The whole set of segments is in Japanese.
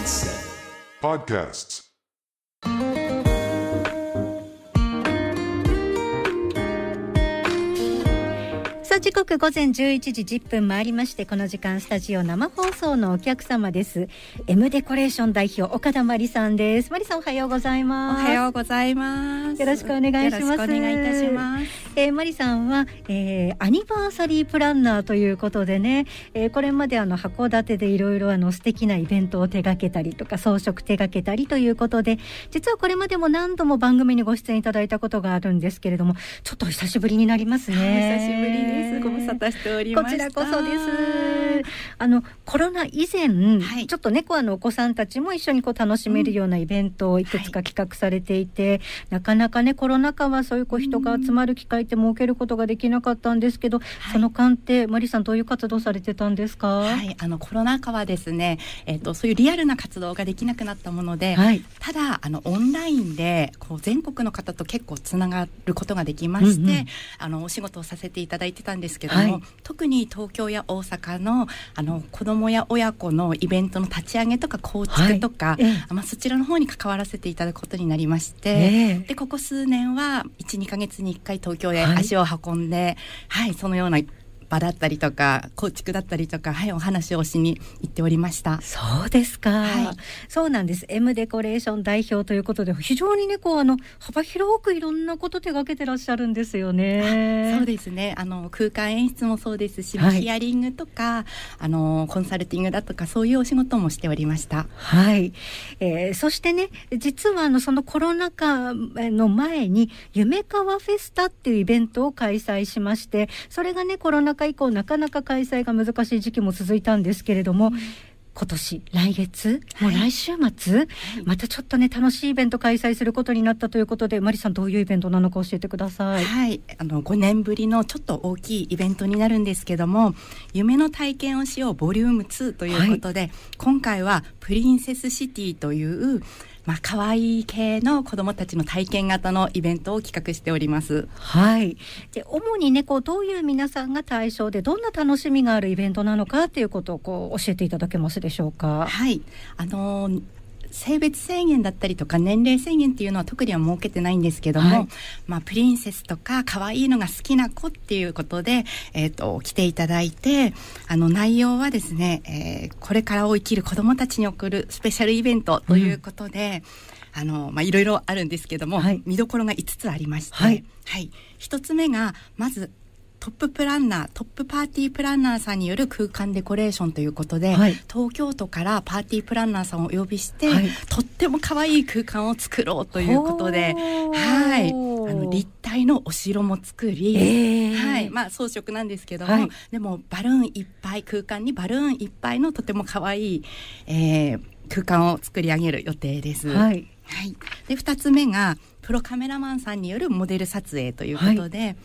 Mindset Podcasts. 時刻午前11時1分回りましてこの時間スタジオ生放送のお客様です M デコレーション代表岡田真理さんです真理さんおはようございますおはようございますよろしくお願いしますお願いいたしますえー、真理さんは、えー、アニバーサリープランナーということでね、えー、これまであの函館でいろいろあの素敵なイベントを手掛けたりとか装飾手掛けたりということで実はこれまでも何度も番組にご出演いただいたことがあるんですけれどもちょっと久しぶりになりますね、久しぶりです。ご無沙汰しておりましこちらこそです。あのコロナ以前、はい、ちょっと猫、ね、あのお子さんたちも一緒にこう楽しめるようなイベントをいくつか企画されていて、うんはい、なかなかねコロナ禍はそういうこう人が集まる機会って設けることができなかったんですけど、はい、その間ってマリさんどういう活動されてたんですか？はい、あのコロナ禍はですね、えっ、ー、とそういうリアルな活動ができなくなったもので、ただあのオンラインでこう全国の方と結構つながることができまして、うんうん、あのお仕事をさせていただいてたったんですけども、はい、特に東京や大阪のあの子どもや親子のイベントの立ち上げとか構築とか、はいまあ、そちらの方に関わらせていただくことになりまして、え、でここ数年は12か月に1回東京へ足を運んで、はい、はい、そのような場だったりとか構築だったりとか、はい、お話をしに行っておりましたそうですか、はい、そうなんです M デコレーション代表ということで非常にねこうあの幅広くいろんなこと手がけてらっしゃるんですよねそうですねあの空間演出もそうですし、はい、ヒアリングとかあのコンサルティングだとかそういうお仕事もしておりましたはい、えー、そしてね実はあのそのコロナ禍の前に夢川フェスタっていうイベントを開催しましてそれがねコロナ禍中以降なかなか開催が難しい時期も続いたんですけれども、うん今年来月もう来週末、はい、またちょっとね楽しいイベント開催することになったということでマリさんどういうイベントなのか教えてくださいはいあの5年ぶりのちょっと大きいイベントになるんですけども夢の体験をしようボリューム2ということで、はい、今回はプリンセスシティというまあ可愛い系の子どもたちの体験型のイベントを企画しております。はい。で主にねこうどういう皆さんが対象でどんな楽しみがあるイベントなのかっていうことをこう教えていただけますでしょうか。はい。あのー性別制限だったりとか年齢制限っていうのは特には設けてないんですけども、はい、まあ、プリンセスとか可愛いのが好きな子っていうことで、えーと、来ていただいてあの内容はですね、えー、これからを生きる子どもたちに送るスペシャルイベントということで。うんあの、まあ、いろいろあるんですけども、はい、見どころが5つありまして、はい、はい、1つ目が、まず、トッププランナートップパーティープランナーさんによる空間デコレーションということで、はい、東京都からパーティープランナーさんをお呼びして、はい、とっても可愛い空間を作ろうということではいあの立体のお城も作り、えー、はいまあ、装飾なんですけども、はい、でもバルーンいっぱい空間にバルーンいっぱいのとても可愛い、えー、空間を作り上げる予定です。はいはい、で2つ目がプロカメラマンさんによるモデル撮影ということで。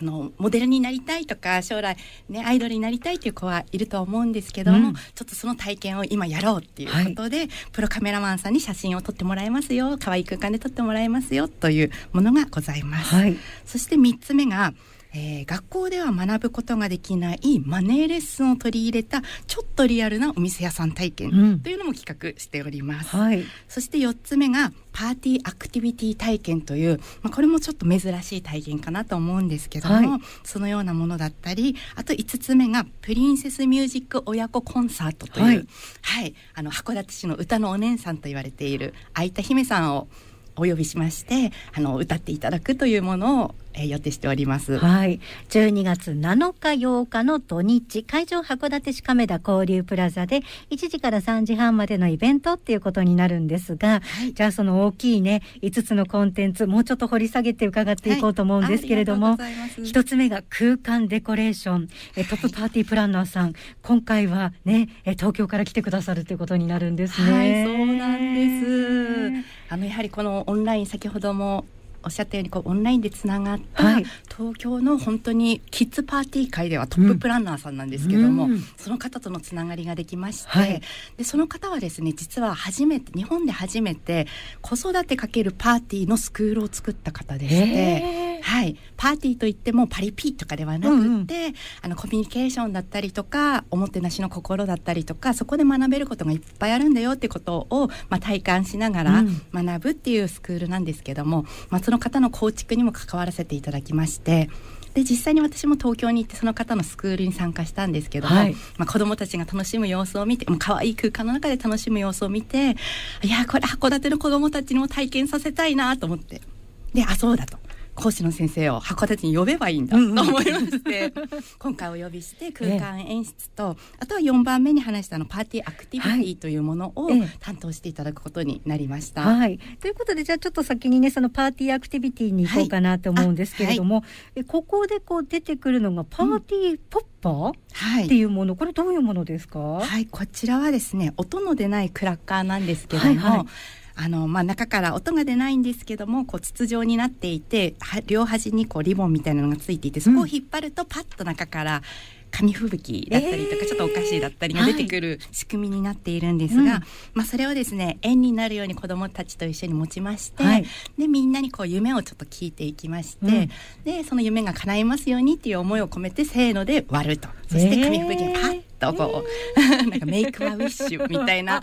あのモデルになりたいとか将来、ね、アイドルになりたいっていう子はいると思うんですけども、うん、ちょっとその体験を今やろうっていうことで、はい、プロカメラマンさんに写真を撮ってもらえますよ可愛い空間で撮ってもらえますよというものがございます。はい、そして3つ目がえー、学校では学ぶことができないマネーレッスンを取り入れたちょっとリアルなお店屋さん体験というのも企画しております、うんはい、そして4つ目がパーティーアクティビティ体験という、まあ、これもちょっと珍しい体験かなと思うんですけども、はい、そのようなものだったりあと5つ目がプリンセスミュージック親子コンサートという、はい、はい、あの函館市の歌のお姉さんと言われているい田姫さんをお呼びしましてあの歌っていただくというものを、えー、予定しております。はい、12月7日8日の土日会場函館市亀田交流プラザで1時から3時半までのイベントっていうことになるんですが、はい、じゃあその大きいね5つのコンテンツもうちょっと掘り下げて伺っていこうと思うんですけれども、はい、1つ目が空間デコレーション、えトップパーティープランナーさん、はい、今回はね東京から来てくださるということになるんですね。はい、そうなんです。のやはりこのオンライン先ほどもおっしゃったようにこうオンラインでつながった、はい、東京の本当にキッズパーティー界ではトッププランナーさんなんですけども、うん、その方とのつながりができまして、はい、でその方はですね実は初めて日本で初めて子育てかけるパーティーのスクールを作った方でして。はい、パーティーといってもパリピとかではなくって、うんうん、あのコミュニケーションだったりとかおもてなしの心だったりとかそこで学べることがいっぱいあるんだよってことを、まあ、体感しながら学ぶっていうスクールなんですけども、まあ、その方の構築にも関わらせていただきましてで実際に私も東京に行ってその方のスクールに参加したんですけども、はい、まあ、子どもたちが楽しむ様子を見てもう可愛い空間の中で楽しむ様子を見ていやこれ函館の子どもたちにも体験させたいなと思ってであそうだと講師の先生を函館に呼べばいいんだと思いまして、今回お呼びして空間演出と、ええ、あとは4番目に話したのパーティーアクティビティというものを担当していただくことになりました。はい、はい、ということでじゃあちょっと先にねそのパーティーアクティビティに行こうかなと思うんですけれども、はい、ここでこう出てくるのがパーティーポッパー、うん、っていうもの、これどういうものですかはいこちらはですね音の出ないクラッカーなんですけども。はいはいあの、まあ、中から音が出ないんですけどもこう筒状になっていて両端にこうリボンみたいなのがついていてそこを引っ張るとパッと中から紙吹雪だったりとか、ちょっとお菓子だったりが出てくる仕組みになっているんですが、はい、まあ、それをですね円になるように子どもたちと一緒に持ちまして、はい、でみんなにこう夢をちょっと聞いていきまして、うん、でその夢が叶いますようにっていう思いを込めてせーので割るとそして紙吹雪がパッとこう、えー、なんかメイクアウィッシュみたいな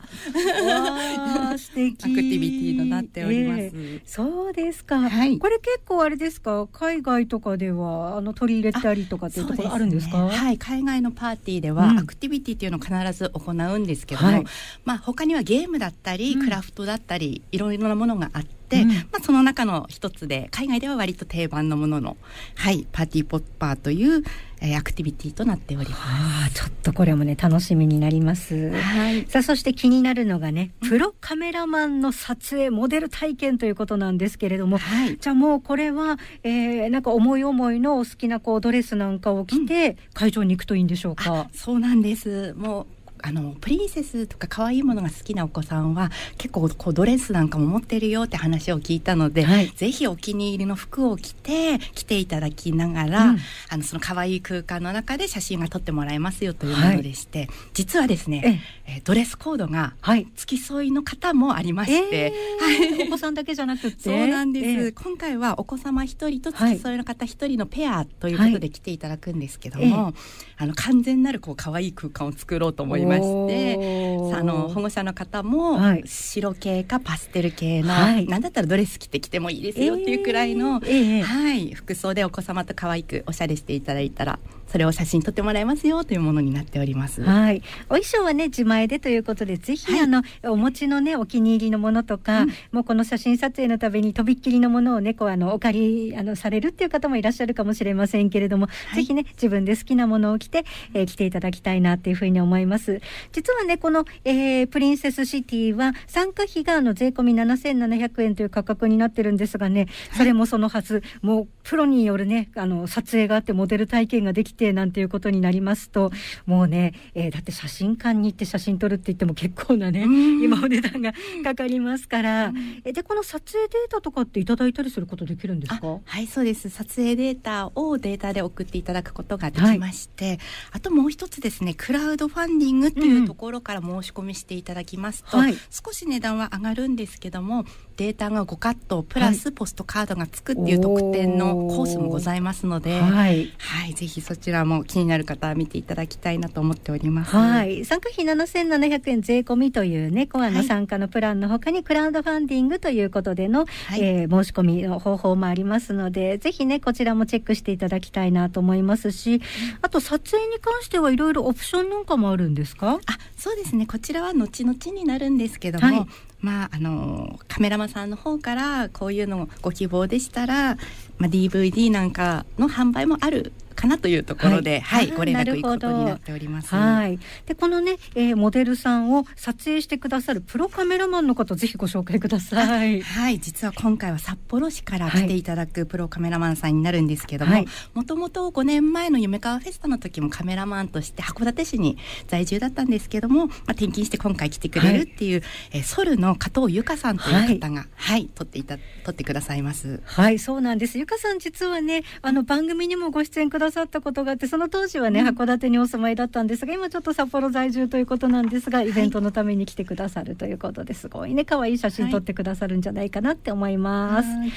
素敵アクティビティとなっております、えー、そうですか、はい、これ結構あれですか海外とかではあの取り入れたりとかっていうところあるんですか、ね、はい海外のパーティーでは、アクティビティっていうのを必ず行うんですけども、はい、まあ他にはゲームだったり、クラフトだったりいろいろなものがあって、うん、まあ、その中の一つで海外では割と定番のものの、はい、パーティーポッパーという、えー、アクティビティとなっておりますちょっとこれもね楽しみになります、はい、さあそして気になるのがねプロカメラマンの撮影モデル体験ということなんですけれども、はい、じゃあもうこれは、えー、なんか思い思いのお好きなこうドレスなんかを着て、会場に行くといいんでしょうかそうなんですもうあのプリンセスとか可愛いものが好きなお子さんは結構こうドレスなんかも持ってるよって話を聞いたので、はい、ぜひお気に入りの服を着て来ていただきながら、うん、あのその可愛い空間の中で写真が撮ってもらえますよというものでして、はい、実はですね、えドレスコードが付き添いの方もありまして、えー、はい、お子さんだけじゃなくてそうなんです、えー、今回はお子様一人と付き添いの方一人のペアということで来ていただくんですけども、はい、あの完全なるこう可愛い空間を作ろうと思います。ましてあの保護者の方も白系かパステル系の、はい、だったらドレス着てきてもいいですよっていうくらいの、えーえー、はい、服装でお子様と可愛くおしゃれしていただいたらそれを写真撮ってもらえますよというものになっております。はい、お衣装はね自前でということでぜひ、はい、あのお持ちのねお気に入りのものとか、うん、もうこの写真撮影のためにとびっきりのものをねこうあのお借りあのされるっていう方もいらっしゃるかもしれませんけれども、はい、ぜひね自分で好きなものを着て、えー、着ていただきたいなというふうに思います。実はねこの、えー、プリンセスシティは参加費があの税込み七千七百円という価格になってるんですがね、それもそのはず、もうプロによるねあの撮影があってモデル体験ができててなんていうことになりますともうね、えー、だって写真館に行って写真撮るって言っても結構なね今お値段がかかりますから、えでこの撮影データとかっていただいたりすることできるんですかはいそうです撮影データをデータで送っていただくことができまして、はい、あともう一つですねクラウドファンディングっていうところから申し込みしていただきますと、うんはい、少し値段は上がるんですけどもデータが5カットプラスポストカードがつくっていう特典のコースもございますので、はい、はい、ぜひそちらも気になる方は見ていただきたいなと思っております。はい、参加費7700円税込みというねコアの参加のプランのほかにクラウドファンディングということでの、はい、えー、申し込みの方法もありますので、ぜひねこちらもチェックしていただきたいなと思いますし、あと撮影に関してはいろいろオプションなんかもあるんですか？あ、そうですね。こちらは後々になるんですけども、はい、まあ、あのカメラマンさんの方からこういうのをご希望でしたら、まあ、DVD なんかの販売もあるかなというところで、はい、はい、ご連絡いくことになっております。はい。で、このね、えー、モデルさんを撮影してくださるプロカメラマンの方、ぜひご紹介ください。はい、実は今回は札幌市から来ていただくプロカメラマンさんになるんですけども、もともと5年前の夢川フェスタの時もカメラマンとして函館市に在住だったんですけども、まあ、転勤して今回来てくれるっていう、はい、えー、ソルの加藤由香さんという方が、はい、はい、撮っていた、撮ってくださいます。はい、そうなんです。由香さん実はね、あの番組にもご出演くだださったことがあってその当時はね、函館にお住まいだったんですが今ちょっと札幌在住ということなんですがイベントのために来てくださるということですごいね可愛い写真撮ってくださるんじゃないかなって思います。はい、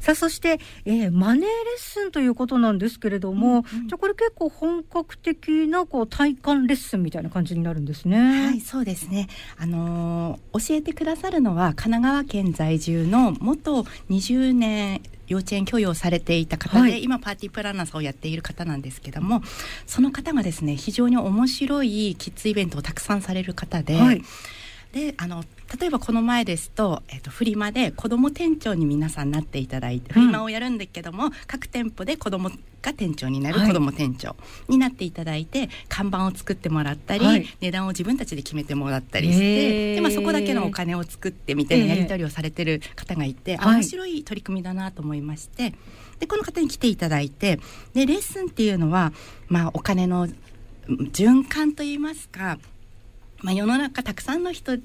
さあそして、えー、マネーレッスンということなんですけれども、うんうん、じゃこれ結構本格的なこう体感レッスンみたいな感じになるんですね。はいそうですね、あのー、教えてくださるのは神奈川県在住の元20年幼稚園教養されていた方で、はい、今パーティープランナーさんをやっている方なんですけどもその方がですね非常に面白いキッズイベントをたくさんされる方で。はいであの例えばこの前ですと,、えーと、フリマで子ども店長に皆さんなっていただいて、うん、フリマをやるんだけども各店舗で子どもが店長になる、子ども店長になっていただいて看板を作ってもらったり、はい、値段を自分たちで決めてもらったりして、でまあ、そこだけのお金を作ってみたいなやり取りをされてる方がいて、面白い取り組みだなと思いまして、でこの方に来ていただいてでレッスンっていうのは、まあ、お金の循環といいますか、まあ、世の中たくさんの人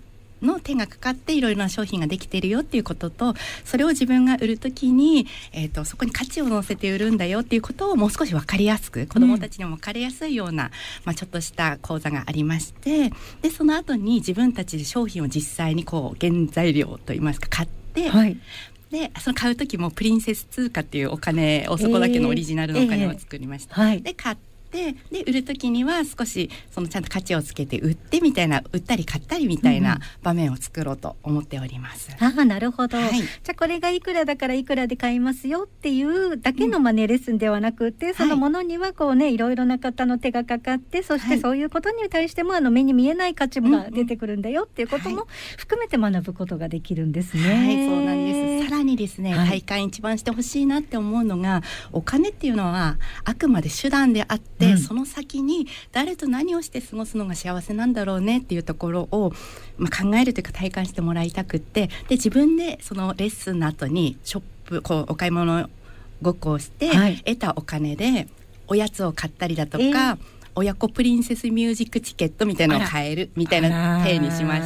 の手がかかっていろいろな商品ができてるよっていうこととそれを自分が売る時に、えーと、そこに価値を乗せて売るんだよっていうことをもう少し分かりやすく子どもたちにも分かりやすいような、うん、まあ、ちょっとした講座がありましてでその後に自分たちで商品を実際にこう原材料といいますか買って、はい、でその買う時もプリンセス通貨っていうお金をそこだけのオリジナルのお金を作りました。えーえーはい、で買ってで売る時には少しそのちゃんと価値をつけて売ってみたいな売ったり買ったりみたいな場面を作ろうと思っております。うん、あなるほど、はい、じゃあこれがいくらだからいくらで買いますよっていうだけのマネーレッスンではなくて、うん、そのものにはこうね、い、ろいろな方の手がかかってそしてそういうことに対しても、あの目に見えない価値が出てくるんだよっていうことも含めて学ぶことができるんですね。はい、そうなんですさらにですね、体感一番してほしいなって思うのがお金っていうのはあくまで手段であって、、うん、その先に誰と何をして過ごすのが幸せなんだろうねっていうところを、まあ、考えるというか体感してもらいたくってで自分でそのレッスンの後にショップこうお買い物ごっこをして、得たお金でおやつを買ったりだとか。えー親子プリンセスミュージックチケットみたいなのを買えるみたいな体にしまし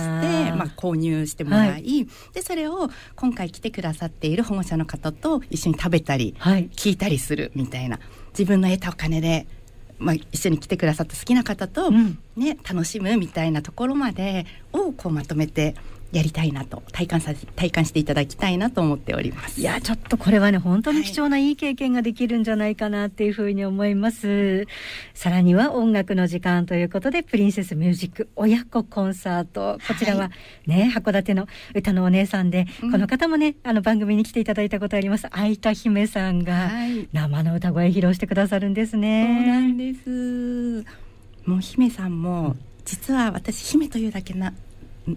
て、まあ、購入してもらい、はい、でそれを今回来てくださっている保護者の方と一緒に食べたり、聞いたりするみたいな自分の得たお金でまあ、一緒に来てくださった好きな方と、ね、楽しむみたいなところまでをこうまとめてやりたいなと体感させ体感していただきたいなと思っておりますいやちょっとこれはね本当に貴重ないい経験ができるんじゃないかなっていうふうに思います、はい、さらには音楽の時間ということでプリンセスミュージック親子コンサートこちらはね、はい、函館の歌のお姉さんで、うん、この方もねあの番組に来ていただいたことあります愛田姫さんが生の歌声披露してくださるんですね、そうなんですもう姫さんも、実は私姫というだけな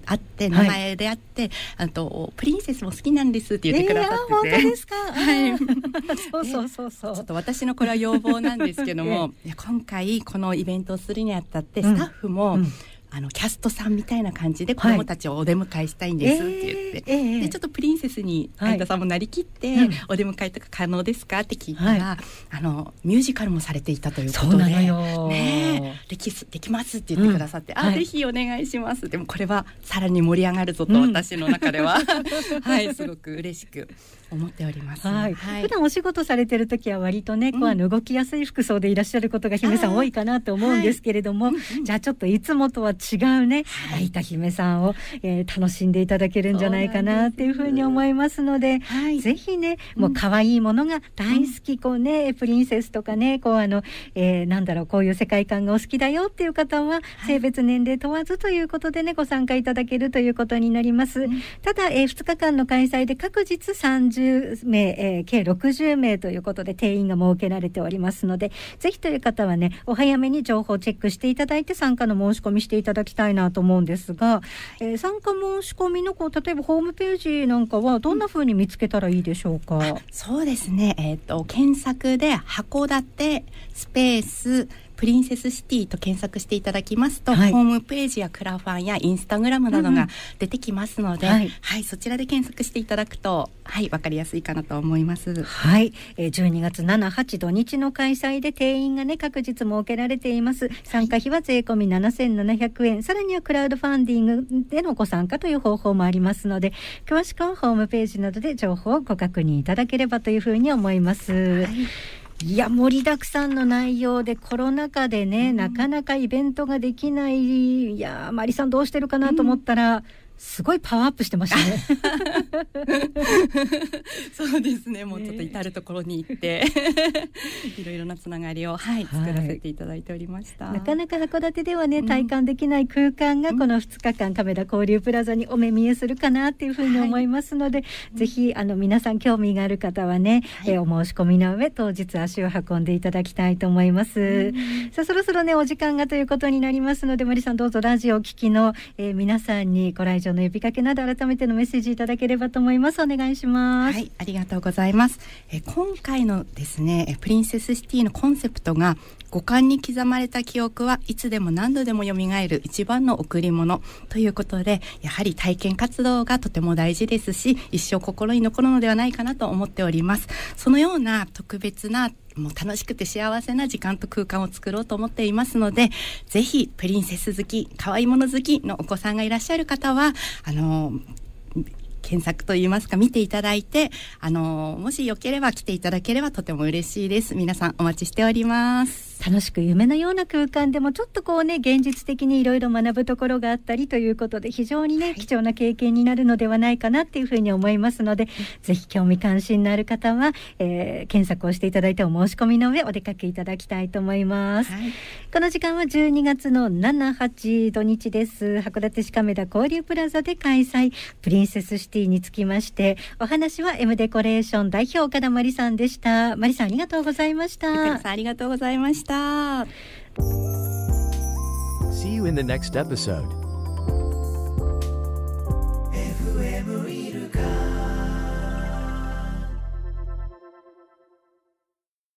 あって名前であって、はい、あとプリンセスも好きなんですって言ってくださってて、えー、ですか、はい、そうそうそうそうちょっと私のこれは要望なんですけども、今回このイベントをするにあたってスタッフも、うんうんあのキャストさんみたいな感じで子どもたちをお出迎えしたいんですって言って、はいえー、でちょっとプリンセスに相田さんもなりきって、はい、お出迎えとか可能ですかって聞いたら、はい、あのミュージカルもされていたということでねできできますって言ってくださって、うん、あぜひお願いしますでもこれはさらに盛り上がるぞと、私の中では、うん、はいすごく嬉しく思っております、はい、はい、普段お仕事されてる時は割とね、こうあの動きやすい服装でいらっしゃることが姫さん多いかなと思うんですけれども、はい、じゃあちょっといつもとは違うね、はい、た姫さんを、えー、楽しんでいただけるんじゃないかなっていうふうに思いますので、はい、ぜひね、もう可愛いものが大好き、うん、こうね、プリンセスとかね、こうあの、えー、なんだろう、こういう世界観がお好きだよっていう方は、性別年齢問わずということでね、ご参加いただけるということになります。うん、ただ、えー、2日間の開催で各日30 50名、えー、計60名ということで定員が設けられておりますので、ぜひという方はね、お早めに情報をチェックしていただいて参加の申し込みしていただきたいなと思うんですが、えー、参加申し込みのこう例えばホームページなんかはどんなふうに見つけたらいいでしょうか。そうですね。えっ、ー、と検索で函館スペースプリンセスシティと検索していただきますと、はい、ホームページやクラファンやインスタグラムなどが出てきますので、うん、はい、はい、そちらで検索していただくと、はい、分かりやすいかなと思います。はい、え12月7、8土日の開催で定員がね、確実設けられています。参加費は税込み7700円、さらにはクラウドファンディングでのご参加という方法もありますので、詳しくはホームページなどで情報をご確認いただければというふうに思います。はいいや盛りだくさんの内容でコロナ禍でね、うん、なかなかイベントができないいやマリさんどうしてるかなと思ったら、うんすごいパワーアップしてましたね。そうですね。もうちょっと至る所に行って いろいろなつながりを、はい、作らせていただいておりました。なかなか函館ではね、体感できない空間がこの2日間、亀田交流プラザにお目見えするかなっていうふうに思いますので、はい、ぜひあの皆さん興味がある方はね、はい、えお申し込みの上当日足を運んでいただきたいと思います。うん、さあそろそろねお時間がということになりますので、森さんどうぞラジオを聞きの、えー、皆さんにご来助の呼びかけなど改めてのメッセージいただければと思いますお願いしますはいありがとうございますえ今回のですねプリンセスシティのコンセプトが五感に刻まれた記憶はいつでも何度でも蘇る一番の贈り物ということでやはり体験活動がとても大事ですし一生心に残るのではないかなと思っておりますそのような特別なもう楽しくて幸せな時間と空間を作ろうと思っていますので、ぜひプリンセス好き、可愛いもの好きのお子さんがいらっしゃる方は、あの、検索といいますか見ていただいて、あの、もしよければ来ていただければとても嬉しいです。皆さんお待ちしております。楽しく夢のような空間でもちょっとこうね現実的にいろいろ学ぶところがあったりということで非常にね、はい、貴重な経験になるのではないかなっていうふうに思いますので、はい、ぜひ興味関心のある方は、えー、検索をしていただいてお申し込みの上お出かけいただきたいと思います、はい、この時間は12月の78土日です函館市亀田交流プラザで開催プリンセスシティにつきましてお話は M デコレーション代表岡田真理さんでした真理さんありがとうございましたありがとうございました See you in the next episode.